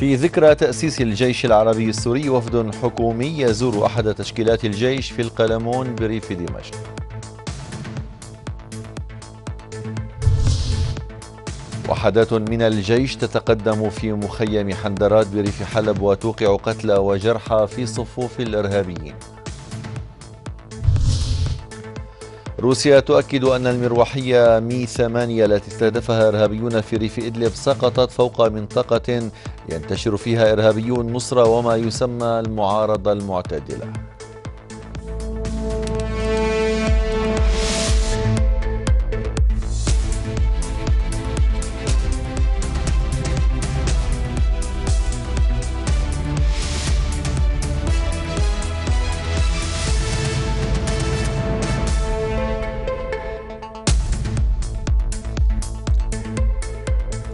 في ذكرى تأسيس الجيش العربي السوري وفد حكومي يزور أحد تشكيلات الجيش في القلمون بريف دمشق وحدات من الجيش تتقدم في مخيم حندرات بريف حلب وتوقع قتلى وجرحى في صفوف الإرهابيين روسيا تؤكد أن المروحية مي 8 التي استهدفها إرهابيون في ريف إدلب سقطت فوق منطقة ينتشر فيها إرهابيون نصرة وما يسمى المعارضة المعتدلة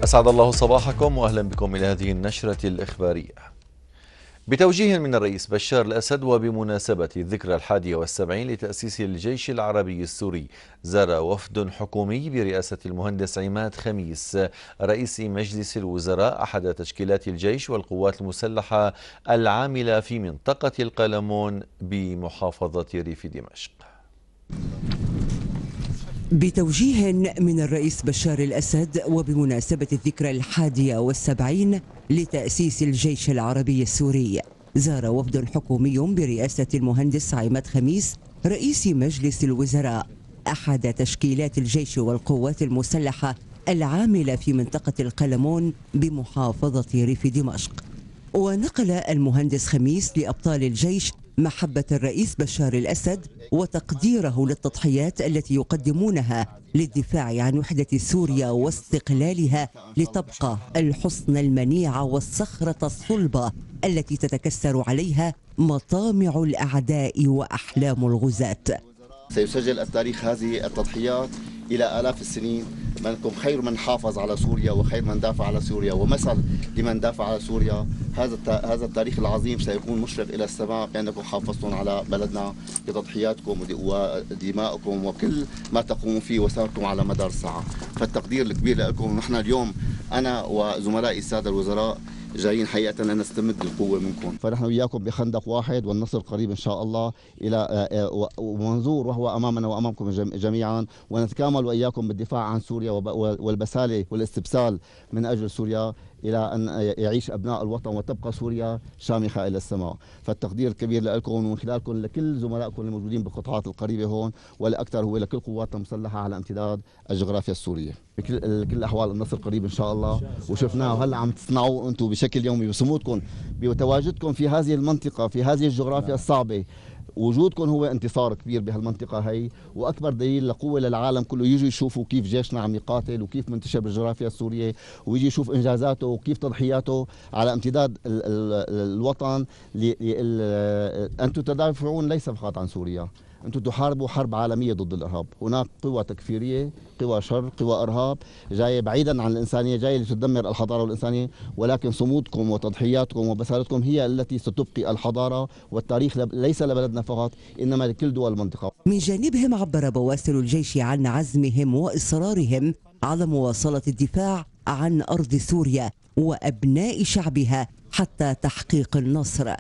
أسعد الله صباحكم وأهلا بكم إلى هذه النشرة الإخبارية بتوجيه من الرئيس بشار الأسد وبمناسبة الذكرى الحادية والسبعين لتأسيس الجيش العربي السوري زار وفد حكومي برئاسة المهندس عماد خميس رئيس مجلس الوزراء أحد تشكيلات الجيش والقوات المسلحة العاملة في منطقة القلمون بمحافظة ريف دمشق بتوجيه من الرئيس بشار الأسد وبمناسبة الذكرى الحادية والسبعين لتأسيس الجيش العربي السوري زار وفد حكومي برئاسة المهندس عماد خميس رئيس مجلس الوزراء أحد تشكيلات الجيش والقوات المسلحة العاملة في منطقة القلمون بمحافظة ريف دمشق ونقل المهندس خميس لأبطال الجيش محبة الرئيس بشار الأسد وتقديره للتضحيات التي يقدمونها للدفاع عن وحدة سوريا واستقلالها لتبقى الحصن المنيع والصخرة الصلبة التي تتكسر عليها مطامع الأعداء وأحلام الغزاة سيسجل التاريخ هذه التضحيات إلى آلاف السنين منكم خير من حافظ على سوريا وخير من دافع على سوريا ومثل لمن دافع على سوريا هذا هذا التاريخ العظيم سيكون مشرق الى السماء بانكم حافظتم على بلدنا بتضحياتكم ودمائكم وكل ما تقومون فيه وسارتم على مدار الساعه فالتقدير الكبير لكم نحن اليوم انا وزملائي الساده الوزراء جايين حقيقه ان نستمد القوه منكم فنحن وياكم بخندق واحد والنصر قريب ان شاء الله الى آه، آه، ومنظور وهو امامنا وامامكم جميعا ونتكامل واياكم بالدفاع عن سوريا والبساله والاستبسال من اجل سوريا إلى أن يعيش أبناء الوطن وتبقى سوريا شامخة إلى السماء فالتقدير الكبير لكم ومن خلالكم لكل زملائكم الموجودين بالقطاعات القريبة هون والأكثر هو لكل القوات المسلحة على امتداد الجغرافيا السورية بكل كل الاحوال النصر قريب ان شاء الله وشفناه هلا عم تصنعوا انتم بشكل يومي بصمودكم بتواجدكم في هذه المنطقه في هذه الجغرافيا الصعبه وجودكم هو انتصار كبير بهالمنطقة هي وأكبر دليل لقوة للعالم كله يجي يشوفوا كيف جيشنا عم يقاتل وكيف منتشر بالجغرافيا السورية ويجي يشوف إنجازاته وكيف تضحياته على امتداد الوطن أنتم تدافعون ليس فقط عن سوريا انتم تحاربوا حرب عالميه ضد الارهاب، هناك قوى تكفيريه، قوى شر، قوى ارهاب جايه بعيدا عن الانسانيه، جايه لتدمر الحضاره والانسانيه، ولكن صمودكم وتضحياتكم وبسالتكم هي التي ستبقي الحضاره والتاريخ ليس لبلدنا فقط، انما لكل دول المنطقه. من جانبهم عبر بواسل الجيش عن عزمهم واصرارهم على مواصله الدفاع عن ارض سوريا وابناء شعبها حتى تحقيق النصر.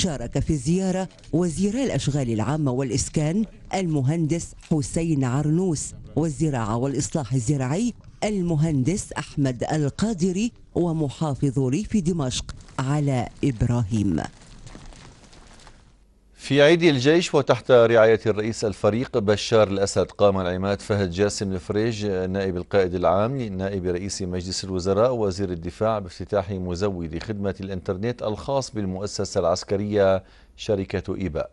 شارك في الزيارة وزير الأشغال العامة والإسكان المهندس حسين عرنوس والزراعة والإصلاح الزراعي المهندس أحمد القادري ومحافظ ريف دمشق على إبراهيم في عيد الجيش وتحت رعاية الرئيس الفريق بشار الأسد قام العماد فهد جاسم الفريج نائب القائد العام نائب رئيس مجلس الوزراء وزير الدفاع بافتتاح مزود خدمة الإنترنت الخاص بالمؤسسة العسكرية شركة إيباء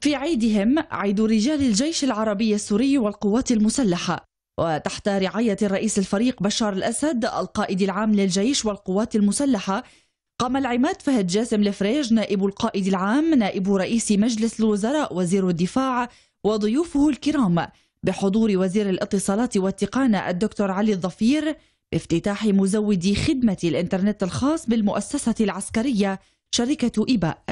في عيدهم عيد رجال الجيش العربي السوري والقوات المسلحة وتحت رعاية الرئيس الفريق بشار الأسد القائد العام للجيش والقوات المسلحة قام العماد فهد جاسم الفريج نائب القائد العام نائب رئيس مجلس الوزراء وزير الدفاع وضيوفه الكرام بحضور وزير الاتصالات والتقانة الدكتور علي الظفير بافتتاح مزود خدمة الإنترنت الخاص بالمؤسسة العسكرية شركة إباء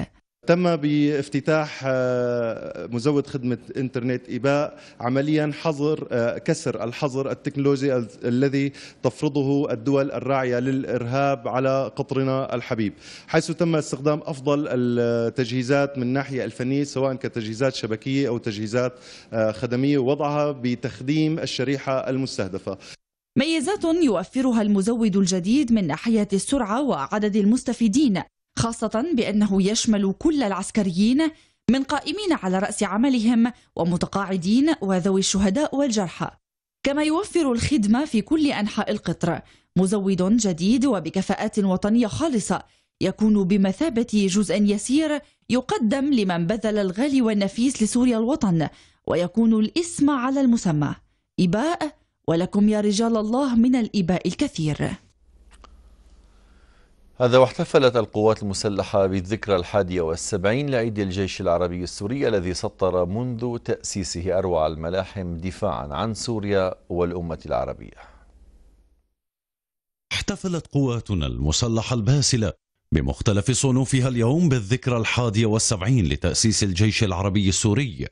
تم بافتتاح آه، مزود خدمة إنترنت إيباء عمليا حظر آه، كسر الحظر التكنولوجي الذي تفرضه الدول الراعية للإرهاب على قطرنا الحبيب حيث تم استخدام أفضل التجهيزات من الناحية الفنية سواء كتجهيزات شبكية أو تجهيزات آه، خدمية ووضعها بتخديم الشريحة المستهدفة ميزات يوفرها المزود الجديد من ناحية السرعة وعدد المستفيدين خاصة بأنه يشمل كل العسكريين من قائمين على رأس عملهم ومتقاعدين وذوي الشهداء والجرحى كما يوفر الخدمة في كل أنحاء القطر مزود جديد وبكفاءات وطنية خالصة يكون بمثابة جزء يسير يقدم لمن بذل الغالي والنفيس لسوريا الوطن ويكون الاسم على المسمى إباء ولكم يا رجال الله من الإباء الكثير هذا واحتفلت القوات المسلحة بالذكرى الحادية والسبعين لعيد الجيش العربي السوري الذي سطر منذ تأسيسه أروع الملاحم دفاعا عن سوريا والأمة العربية احتفلت قواتنا المسلحة الباسلة بمختلف صنوفها اليوم بالذكرى الحادية والسبعين لتأسيس الجيش العربي السوري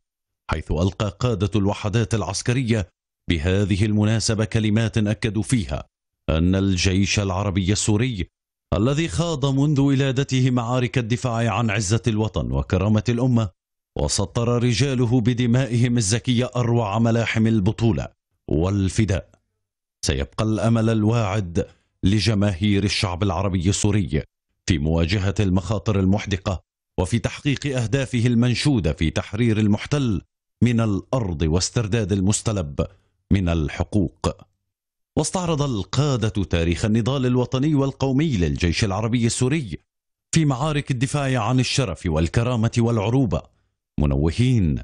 حيث ألقى قادة الوحدات العسكرية بهذه المناسبة كلمات أكدوا فيها أن الجيش العربي السوري الذي خاض منذ ولادته معارك الدفاع عن عزة الوطن وكرامة الأمة وسطر رجاله بدمائهم الزكية أروع ملاحم البطولة والفداء سيبقى الأمل الواعد لجماهير الشعب العربي السوري في مواجهة المخاطر المحدقة وفي تحقيق أهدافه المنشودة في تحرير المحتل من الأرض واسترداد المستلب من الحقوق واستعرض القادة تاريخ النضال الوطني والقومي للجيش العربي السوري في معارك الدفاع عن الشرف والكرامة والعروبة منوهين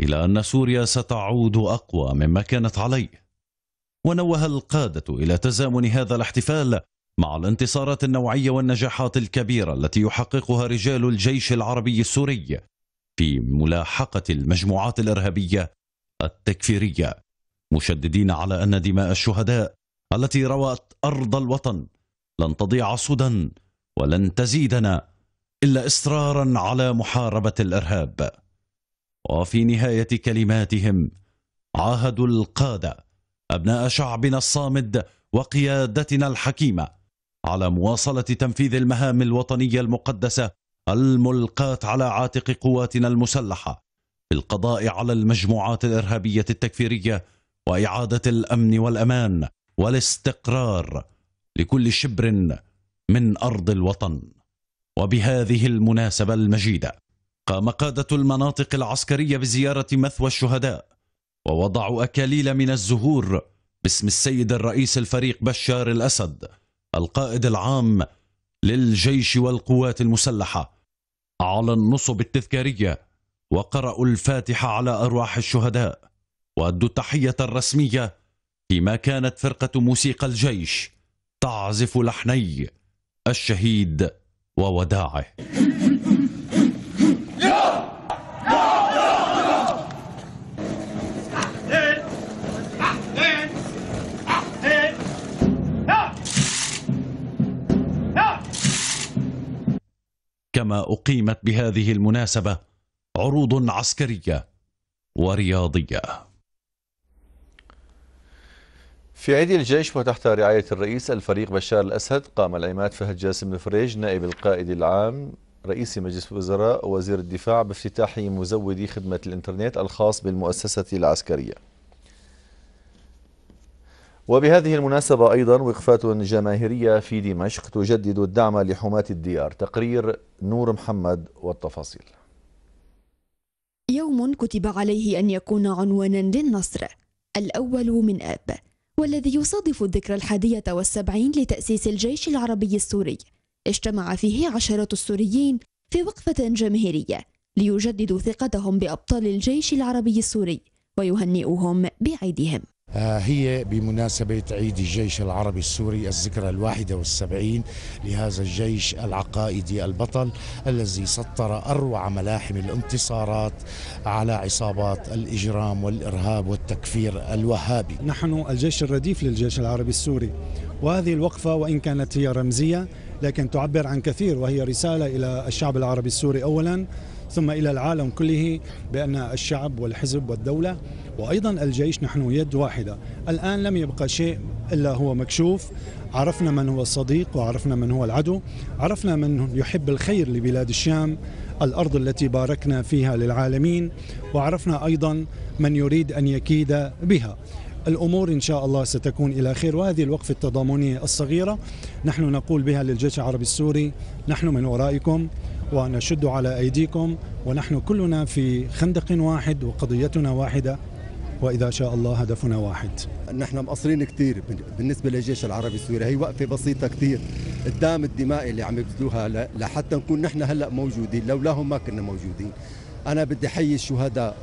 إلى أن سوريا ستعود أقوى مما كانت عليه ونوه القادة إلى تزامن هذا الاحتفال مع الانتصارات النوعية والنجاحات الكبيرة التي يحققها رجال الجيش العربي السوري في ملاحقة المجموعات الإرهابية التكفيرية مشددين على أن دماء الشهداء التي روت أرض الوطن لن تضيع سدى ولن تزيدنا إلا إصرارا على محاربة الإرهاب وفي نهاية كلماتهم عاهدوا القادة أبناء شعبنا الصامد وقيادتنا الحكيمة على مواصلة تنفيذ المهام الوطنية المقدسة الملقاة على عاتق قواتنا المسلحة في القضاء على المجموعات الإرهابية التكفيرية واعاده الامن والامان والاستقرار لكل شبر من ارض الوطن وبهذه المناسبه المجيده قام قاده المناطق العسكريه بزياره مثوى الشهداء ووضعوا اكاليل من الزهور باسم السيد الرئيس الفريق بشار الاسد القائد العام للجيش والقوات المسلحه على النصب التذكاريه وقرأوا الفاتحة على أرواح الشهداء وأدوا التحية الرسمية فيما كانت فرقة موسيقى الجيش تعزف لحني الشهيد ووداعه كما أقيمت بهذه المناسبة عروض عسكرية ورياضية في عيد الجيش وتحت رعاية الرئيس الفريق بشار الأسد قام العماد فهد جاسم الفريج نائب القائد العام رئيس مجلس الوزراء ووزير الدفاع بافتتاح مزود خدمة الإنترنت الخاص بالمؤسسة العسكرية وبهذه المناسبة أيضا وقفات جماهيرية في دمشق تجدد الدعم لحماة الديار تقرير نور محمد والتفاصيل يوم كتب عليه أن يكون عنوانا للنصر الأول من آب والذي يصادف الذكرى الحادية والسبعين لتأسيس الجيش العربي السوري اجتمع فيه عشرات السوريين في وقفة جماهيرية ليجددوا ثقتهم بأبطال الجيش العربي السوري ويهنئهم بعيدهم آه، هي بمناسبة عيد الجيش العربي السوري الذكرى الواحدة والسبعين لهذا الجيش العقائدي البطل الذي سطر أروع ملاحم الانتصارات على عصابات الإجرام والإرهاب والتكفير الوهابي نحن الجيش الرديف للجيش العربي السوري وهذه الوقفة وإن كانت هي رمزية لكن تعبر عن كثير وهي رسالة إلى الشعب العربي السوري أولاً ثم إلى العالم كله بأن الشعب والحزب والدولة وأيضا الجيش نحن يد واحدة الآن لم يبقى شيء إلا هو مكشوف عرفنا من هو الصديق وعرفنا من هو العدو عرفنا من يحب الخير لبلاد الشام الأرض التي باركنا فيها للعالمين وعرفنا أيضا من يريد أن يكيد بها الأمور إن شاء الله ستكون إلى خير وهذه الوقفة التضامنية الصغيرة نحن نقول بها للجيش العربي السوري نحن من ورائكم ونشد على أيديكم ونحن كلنا في خندق واحد وقضيتنا واحدة وإذا شاء الله هدفنا واحد نحن مقصرين كثير بالنسبة للجيش العربي السوري هي وقفة بسيطة كثير قدام الدماء اللي عم يبذلوها لحتى نكون نحن هلأ موجودين لولاهم ما كنا موجودين أنا بدي حي الشهداء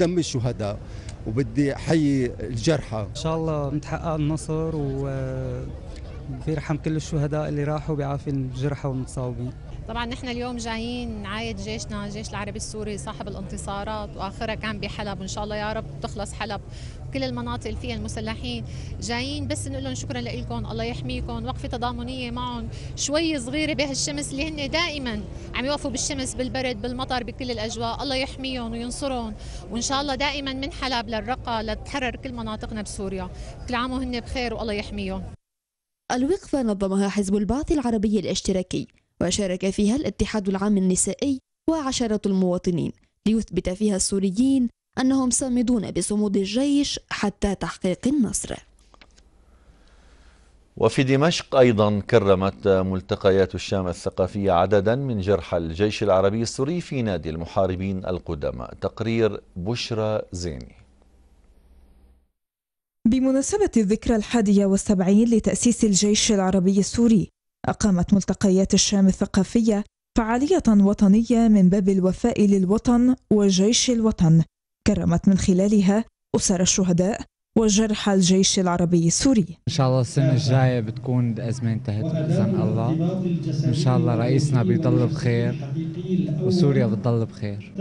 دم الشهداء وبدي حي الجرحى إن شاء الله نتحقق النصر و آه، بيرحم كل الشهداء اللي راحوا بيعافي الجرحى والمتصاوبين طبعا نحن اليوم جايين نعايد جيشنا الجيش العربي السوري صاحب الانتصارات واخرها كان بحلب وان شاء الله يا رب تخلص حلب وكل المناطق اللي فيها المسلحين جايين بس نقول لهم شكرا لكم الله يحميكم وقفه تضامنيه معهم شوي صغيره بهالشمس اللي هن دائما عم يوقفوا بالشمس بالبرد بالمطر بكل الاجواء الله يحميهم وينصرهم وان شاء الله دائما من حلب للرقه لتحرر كل مناطقنا بسوريا كل عام وهن بخير والله يحميهم الوقفه نظمها حزب البعث العربي الاشتراكي وشارك فيها الاتحاد العام النسائي وعشرة المواطنين ليثبت فيها السوريين أنهم صامدون بصمود الجيش حتى تحقيق النصر وفي دمشق أيضا كرمت ملتقيات الشام الثقافية عددا من جرحى الجيش العربي السوري في نادي المحاربين القدماء تقرير بشرى زيني بمناسبة الذكرى الحادية والسبعين لتأسيس الجيش العربي السوري أقامت ملتقيات الشام الثقافية فعالية وطنية من باب الوفاء للوطن وجيش الوطن كرمت من خلالها أسر الشهداء وجرحى الجيش العربي السوري إن شاء الله السنة الجاية بتكون الأزمة انتهت بإذن الله إن شاء الله رئيسنا بيضل بخير وسوريا بتضل بخير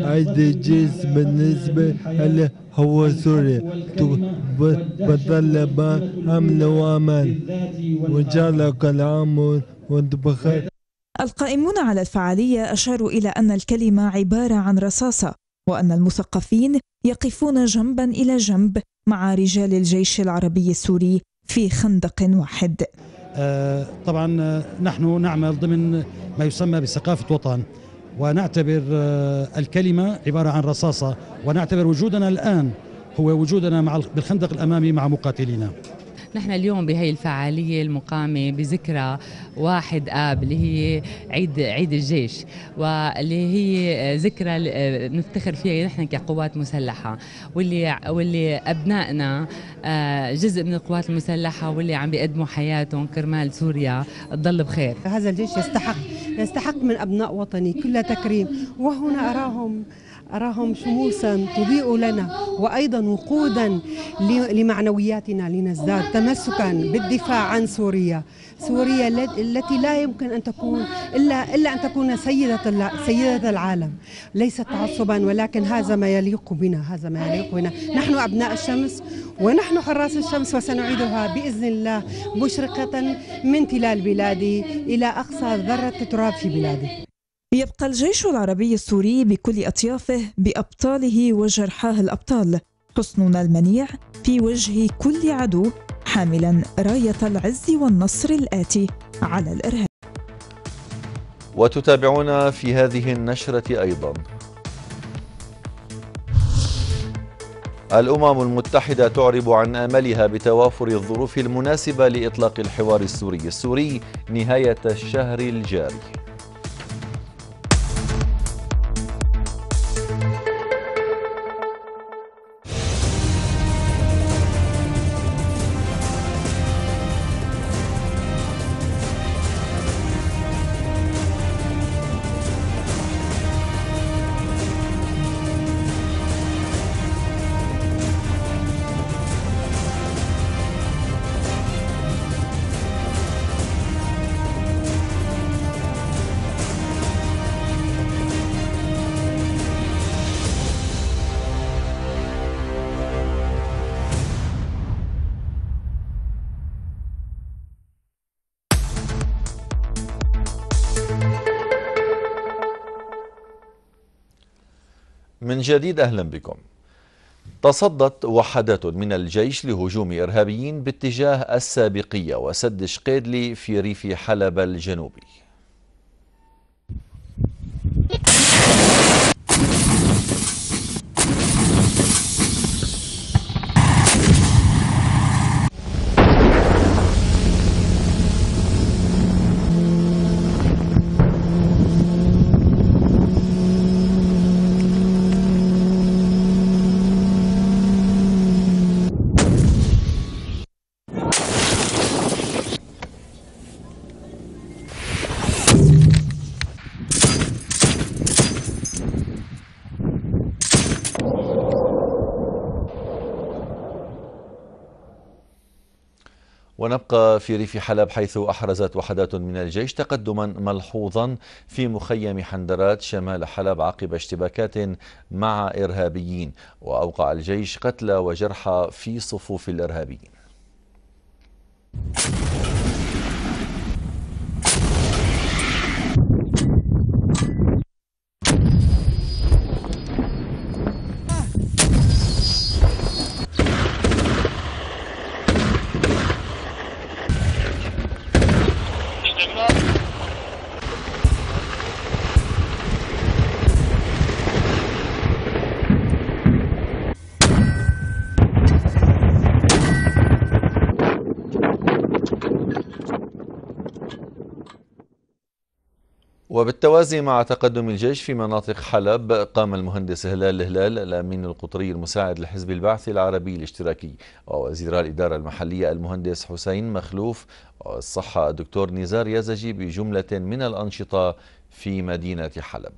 عندي جيش بالنسبة اللي هو سوريا بتضل بأمن وأمان وجعلك العام وانت بخير القائمون على الفعالية أشاروا إلى أن الكلمة عبارة عن رصاصة وأن المثقفين يقفون جنبا إلى جنب مع رجال الجيش العربي السوري في خندق واحد آه، طبعا آه، نحن نعمل ضمن ما يسمى بثقافة وطن ونعتبر آه، الكلمة عبارة عن رصاصة ونعتبر وجودنا الآن هو وجودنا مع بالخندق الأمامي مع مقاتلينا نحن اليوم بهي الفعالية المقامة بذكرى واحد آب اللي هي عيد عيد الجيش واللي هي ذكرى نفتخر فيها نحن كقوات مسلحة واللي واللي أبنائنا آه، جزء من القوات المسلحة واللي عم بيقدموا حياتهم كرمال سوريا تضل بخير هذا الجيش يستحق يستحق من أبناء وطني كل تكريم وهنا أراهم أراهم شموسا تضيء لنا وأيضا وقودا لمعنوياتنا لنزداد تمسكا بالدفاع عن سوريا سوريا التي لا يمكن أن تكون إلا, إلا أن تكون سيدة, سيدة العالم ليست تعصبا ولكن هذا ما يليق بنا هذا ما يليق بنا نحن أبناء الشمس ونحن حراس الشمس وسنعيدها بإذن الله مشرقة من تلال بلادي إلى أقصى ذرة تراب في بلادي يبقى الجيش العربي السوري بكل أطيافه بأبطاله وجرحاه الأبطال حصننا المنيع في وجه كل عدو حاملا راية العز والنصر الآتي على الإرهاب وتتابعونا في هذه النشرة أيضا الأمم المتحدة تعرب عن آملها بتوافر الظروف المناسبة لإطلاق الحوار السوري السوري نهاية الشهر الجاري من جديد أهلا بكم تصدت وحدات من الجيش لهجوم إرهابيين باتجاه السابقية وسد شقيدلي في ريف حلب الجنوبي تبقى في ريف حلب حيث أحرزت وحدات من الجيش تقدما ملحوظا في مخيم حندرات شمال حلب عقب اشتباكات مع إرهابيين وأوقع الجيش قتلى وجرحى في صفوف الإرهابيين بالتوازي مع تقدم الجيش في مناطق حلب قام المهندس هلال الهلال الأمين القطري المساعد لحزب البعث العربي الاشتراكي ووزير الإدارة المحلية المهندس حسين مخلوف والصحة الدكتور نزار يزجي بجملة من الأنشطة في مدينة حلب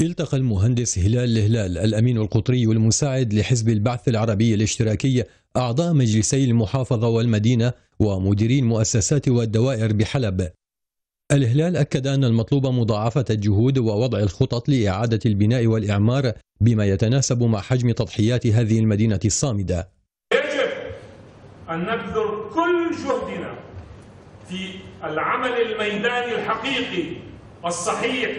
التقى المهندس هلال الهلال الأمين القطري المساعد لحزب البعث العربي الاشتراكي أعضاء مجلسي المحافظة والمدينة ومديرين مؤسسات والدوائر بحلب الهلال أكد أن المطلوب مضاعفة الجهود ووضع الخطط لإعادة البناء والإعمار بما يتناسب مع حجم تضحيات هذه المدينة الصامدة يجب أن نبذل كل جهدنا في العمل الميداني الحقيقي الصحيح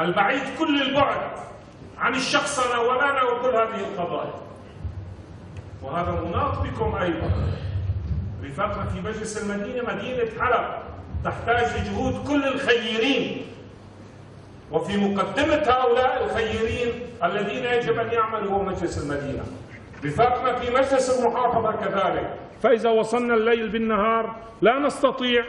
البعيد كل البعد عن الشخصنة ولنا وكل هذه القضايا وهذا مناط بكم أيضا رفاقنا في مجلس المدينة مدينة حلب تحتاج لجهود كل الخيرين وفي مقدمة هؤلاء الخيرين الذين يجب أن يعملوا هو مجلس المدينة بفاقنا في مجلس المحافظة كذلك فإذا وصلنا الليل بالنهار لا نستطيع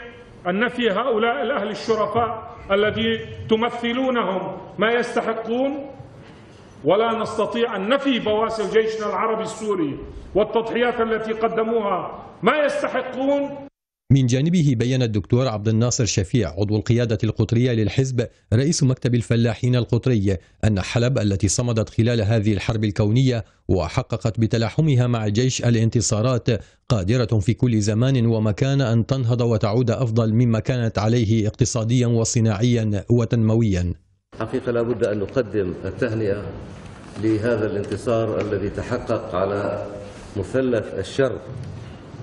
أن نفي هؤلاء الأهل الشرفاء الذي تمثلونهم ما يستحقون ولا نستطيع أن نفي بواسل جيشنا العربي السوري والتضحيات التي قدموها ما يستحقون من جانبه بين الدكتور عبد الناصر شفيع عضو القيادة القطرية للحزب رئيس مكتب الفلاحين القطري أن حلب التي صمدت خلال هذه الحرب الكونية وحققت بتلاحمها مع الجيش الانتصارات قادرة في كل زمان ومكان أن تنهض وتعود أفضل مما كانت عليه اقتصاديا وصناعيا وتنمويا حقيقة لا بد أن نقدم التهنئة لهذا الانتصار الذي تحقق على مثلث الشرق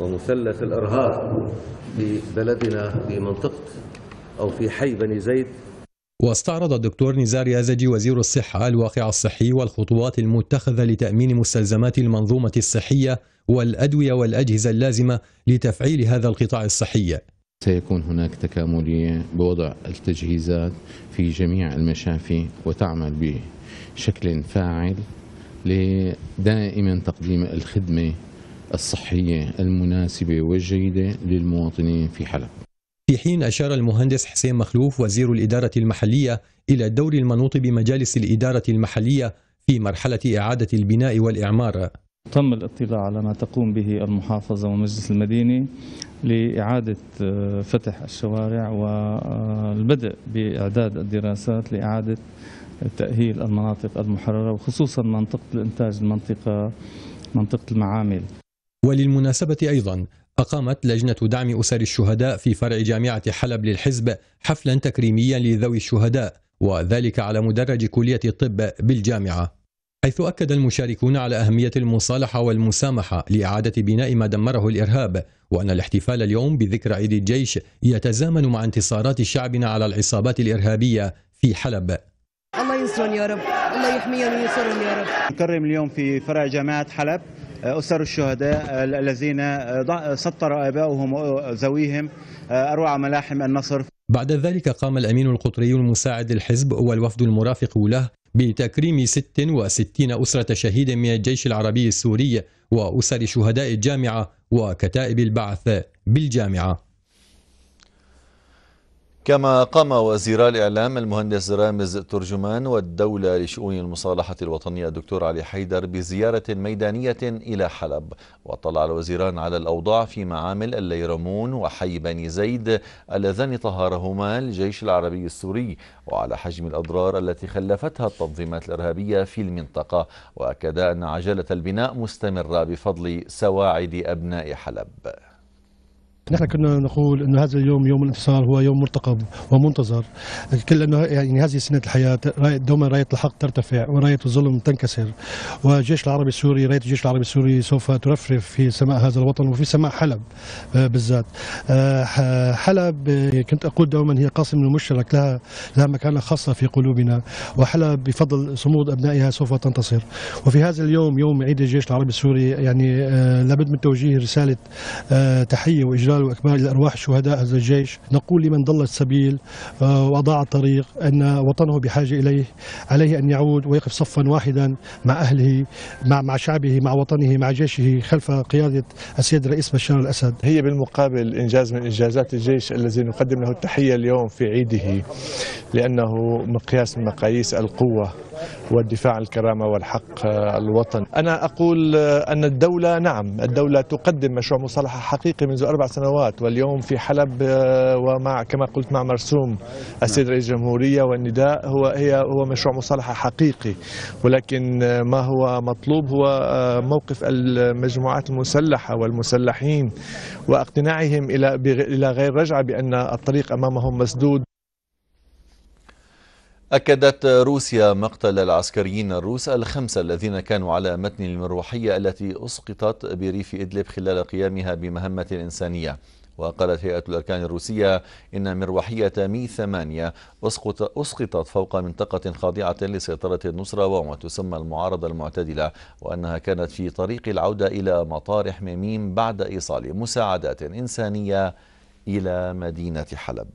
ومثلث الإرهاب في بلدنا في منطقة أو في حي بني زيد واستعرض الدكتور نزار يازجي وزير الصحة الواقع الصحي والخطوات المتخذة لتأمين مستلزمات المنظومة الصحية والأدوية والأجهزة اللازمة لتفعيل هذا القطاع الصحي سيكون هناك تكاملية بوضع التجهيزات في جميع المشافي وتعمل بشكل فاعل لدائما تقديم الخدمة الصحية المناسبة والجيدة للمواطنين في حلب في حين أشار المهندس حسين مخلوف وزير الإدارة المحلية إلى الدور المنوط بمجالس الإدارة المحلية في مرحلة إعادة البناء والإعمار تم الاطلاع على ما تقوم به المحافظة ومجلس المدينة لإعادة آه، فتح الشوارع والبدء بإعداد الدراسات لإعادة تأهيل المناطق المحررة وخصوصا منطقة الإنتاج المنطقة منطقة المعامل وللمناسبة أيضا أقامت لجنة دعم أسر الشهداء في فرع جامعة حلب للحزب حفلا تكريميا لذوي الشهداء وذلك على مدرج كلية الطب بالجامعة حيث أكد المشاركون على أهمية المصالحة والمسامحة لإعادة بناء ما دمره الإرهاب وأن الاحتفال اليوم بذكرى عيد الجيش يتزامن مع انتصارات شعبنا على العصابات الإرهابية في حلب الله ينصرهم يا رب الله يحميهم وينصرهم يا رب نكرم اليوم في فرع جامعة حلب آه، أسر الشهداء آه، الذين آه، سطر آباؤهم وذويهم أروع ملاحم النصر بعد ذلك قام الأمين القطري المساعد الحزب والوفد المرافق له بتكريم 66 أسرة شهيد من الجيش العربي السوري وأسر شهداء الجامعة وكتائب البعث بالجامعة كما قام وزير الإعلام المهندس رامز ترجمان والدولة لشؤون المصالحة الوطنية الدكتور علي حيدر بزيارة ميدانية إلى حلب واطلع الوزيران على الأوضاع في معامل الليرمون وحي بني زيد اللذان طهرهما الجيش العربي السوري وعلى حجم الأضرار التي خلفتها التنظيمات الإرهابية في المنطقة وأكد أن عجلة البناء مستمرة بفضل سواعد أبناء حلب نحن كنا نقول انه هذا اليوم يوم الانتصار هو يوم مرتقب ومنتظر كل أنه يعني هذه سنة الحياة دوما راية الحق ترتفع وراية الظلم تنكسر والجيش العربي السوري راية الجيش العربي السوري سوف ترفرف في سماء هذا الوطن وفي سماء حلب آه، بالذات آه، حلب آه، كنت أقول دوما هي قاسم مشترك لها لها مكانة خاصة في قلوبنا وحلب بفضل صمود أبنائها سوف تنتصر وفي هذا اليوم يوم عيد الجيش العربي السوري يعني لابد من توجيه رسالة تحية وإجلال الأبطال وإكمال الأرواح الشهداء هذا الجيش نقول لمن ضل السبيل آه، واضاع الطريق أن وطنه بحاجة إليه عليه أن يعود ويقف صفا واحدا مع أهله مع, مع شعبه مع وطنه مع جيشه خلف قيادة السيد الرئيس بشار الأسد هي بالمقابل إنجاز من إنجازات الجيش الذي نقدم له التحية اليوم في عيده لأنه مقياس من مقاييس القوة والدفاع عن الكرامة والحق آه، الوطني أنا أقول آه، أن الدولة نعم الدولة تقدم مشروع مصالحة حقيقي منذ أربع سنوات واليوم في حلب آه، ومع كما قلت مع مرسوم السيد رئيس الجمهورية والنداء هو هي هو مشروع مصالحة حقيقي ولكن ما هو مطلوب هو موقف المجموعات المسلحة والمسلحين واقتناعهم إلى غير رجعة بأن الطريق أمامهم مسدود أكدت روسيا مقتل العسكريين الروس الخمسة الذين كانوا على متن المروحية التي أسقطت بريف إدلب خلال قيامها بمهمة إنسانية وقالت هيئة الأركان الروسية إن مروحية مي ثمانية أسقط أسقطت فوق منطقة خاضعة لسيطرة النصرة وما تسمى المعارضة المعتدلة وأنها كانت في طريق العودة إلى مطار حميميم بعد إيصال مساعدات إنسانية إلى مدينة حلب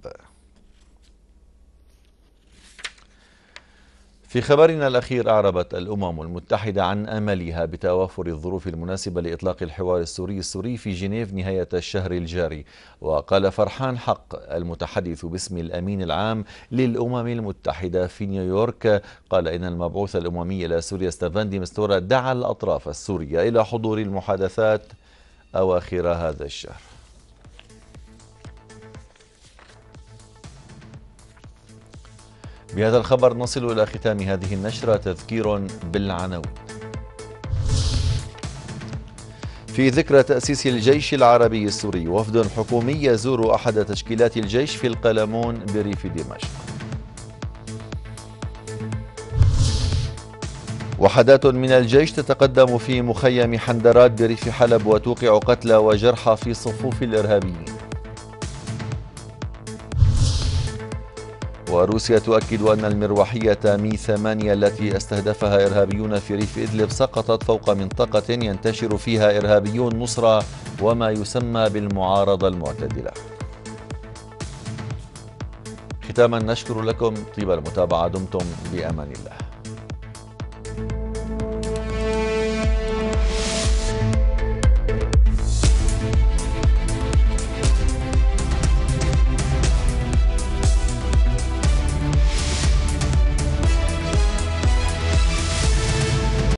في خبرنا الأخير أعربت الأمم المتحدة عن أملها بتوافر الظروف المناسبة لإطلاق الحوار السوري السوري في جنيف نهاية الشهر الجاري وقال فرحان حق المتحدث باسم الأمين العام للأمم المتحدة في نيويورك قال إن المبعوث الأممي إلى سوريا ستيفان دي مستورا دعا الأطراف السورية إلى حضور المحادثات أواخر هذا الشهر بهذا الخبر نصل إلى ختام هذه النشرة تذكير بالعناوين في ذكرى تأسيس الجيش العربي السوري وفد حكومي يزور أحد تشكيلات الجيش في القلمون بريف دمشق وحدات من الجيش تتقدم في مخيم حندرات بريف حلب وتوقع قتلى وجرحى في صفوف الإرهابيين وروسيا تؤكد أن المروحية مي 8 التي استهدفها إرهابيون في ريف إدلب سقطت فوق منطقة ينتشر فيها إرهابيون نصرة وما يسمى بالمعارضة المعتدلة ختاما نشكر لكم طيب المتابعة دمتم بأمان الله